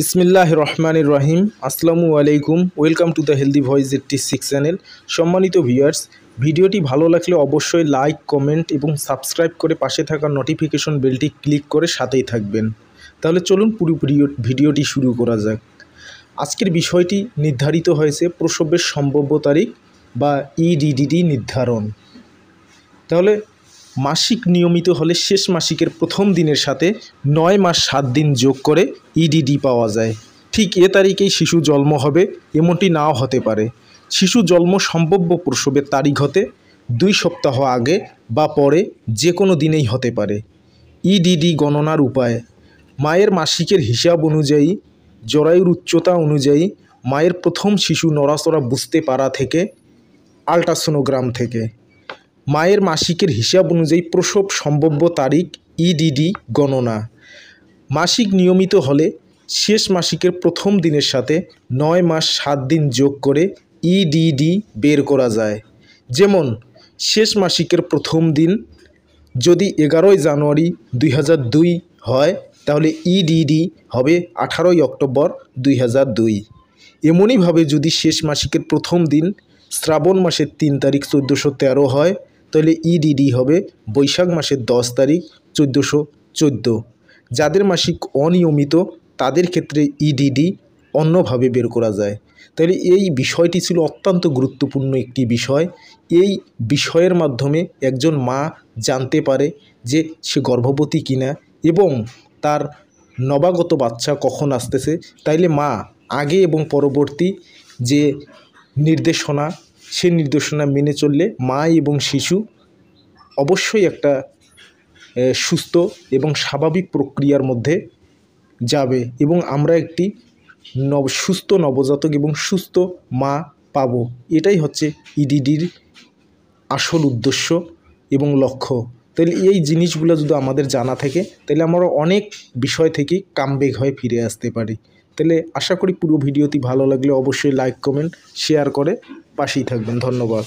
বিসমিল্লাহ রহমানির রহিম আসসালামু আলাইকুম welcome to the healthy voice eighty six channel সম্মানিত ভিউয়ার্স ভিডিওটি ভালো লাগলে অবশ্যই লাইক কমেন্ট এবং সাবস্ক্রাইব করে পাশে থাকা নোটিফিকেশন বেলটি ক্লিক করে সাথেই থাকবেন তাহলে চলুন পুরো ভিডিওটি শুরু করা যাক আজকের বিষয়টি নির্ধারিত হয়েছে প্রসবের সম্ভাব্য তারিখ বা ইডিডিডি e নির্ধারণ তাহলে মাসিক নিয়মিত হলে শেষ মাসিকের প্রথম দিনের সাথে নয় মাস সাত দিন যোগ করে ইডিডি e পাওয়া যায় ঠিক এ তারিখেই শিশু জন্ম হবে এমনটি নাও হতে পারে শিশু জন্ম সম্ভাব্য প্রসবের তারিখ হতে দুই সপ্তাহ আগে বা পরে যে কোনো দিনেই হতে পারে ইডিডি e গণনার উপায় মায়ের মাসিকের হিসাব অনুযায়ী জরায়ুর উচ্চতা অনুযায়ী মায়ের প্রথম শিশু নড়াচড়া বুঝতে পারা থেকে আলট্রাসোনোগ্রাম থেকে মায়ের মাসিকের হিসাব অনুযায়ী প্রসব সম্ভাব্য তারিখ ইডিডি e গণনা মাসিক নিয়মিত হলে শেষ মাসিকের প্রথম দিনের সাথে নয় মাস সাত দিন যোগ করে ইডিডি e বের করা যায় যেমন শেষ মাসিকের প্রথম দিন যদি এগারোই জানুয়ারি দুই হয় তাহলে ইডিডি e হবে আঠারোই অক্টোবর দুই হাজার দুই এমনইভাবে যদি শেষ মাসিকের প্রথম দিন শ্রাবণ মাসের তিন তারিখ চোদ্দোশো তেরো হয় তাহলে ইডিডি e হবে বৈশাখ মাসের দশ তারিখ চোদ্দোশো চোদ্দো যাদের মাসিক অনিয়মিত তাদের ক্ষেত্রে ইডিডি e অন্যভাবে বের করা যায় তাহলে এই বিষয়টি ছিল অত্যন্ত গুরুত্বপূর্ণ একটি বিষয় এই বিষয়ের মাধ্যমে একজন মা জানতে পারে যে সে গর্ভবতী কিনা এবং তার নবাগত বাচ্চা কখন আসতেছে তাইলে মা আগে এবং পরবর্তী যে নির্দেশনা সে নির্দেশনা মেনে চললে মা এবং শিশু অবশ্যই একটা সুস্থ এবং স্বাভাবিক প্রক্রিয়ার মধ্যে যাবে এবং আমরা একটি নব সুস্থ নবজাতক এবং সুস্থ মা পাব এটাই হচ্ছে ইডিডির e আসল উদ্দেশ্য এবং লক্ষ্য তাহলে এই জিনিসগুলো যদি আমাদের জানা থাকে তাহলে আমরা অনেক বিষয় থেকে কামবেগ হয়ে ফিরে আসতে পারি তাহলে আশা করি পুরো ভিডিওটি ভালো লাগলে অবশ্যই লাইক কমেন্ট শেয়ার করে পাশেই থাকবেন ধন্যবাদ